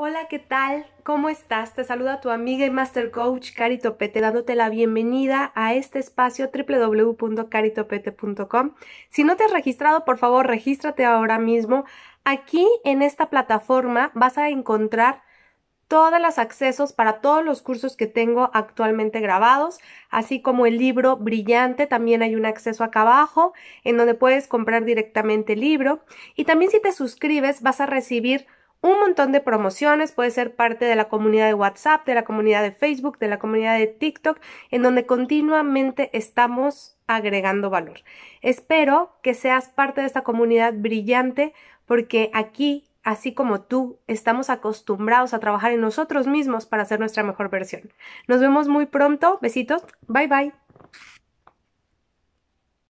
Hola, ¿qué tal? ¿Cómo estás? Te saluda tu amiga y master coach Cari Topete dándote la bienvenida a este espacio www.caritopete.com. Si no te has registrado, por favor, regístrate ahora mismo. Aquí en esta plataforma vas a encontrar todos los accesos para todos los cursos que tengo actualmente grabados, así como el libro brillante, también hay un acceso acá abajo en donde puedes comprar directamente el libro y también si te suscribes vas a recibir un montón de promociones, puede ser parte de la comunidad de WhatsApp, de la comunidad de Facebook, de la comunidad de TikTok, en donde continuamente estamos agregando valor. Espero que seas parte de esta comunidad brillante porque aquí, así como tú, estamos acostumbrados a trabajar en nosotros mismos para ser nuestra mejor versión. Nos vemos muy pronto, besitos, bye bye.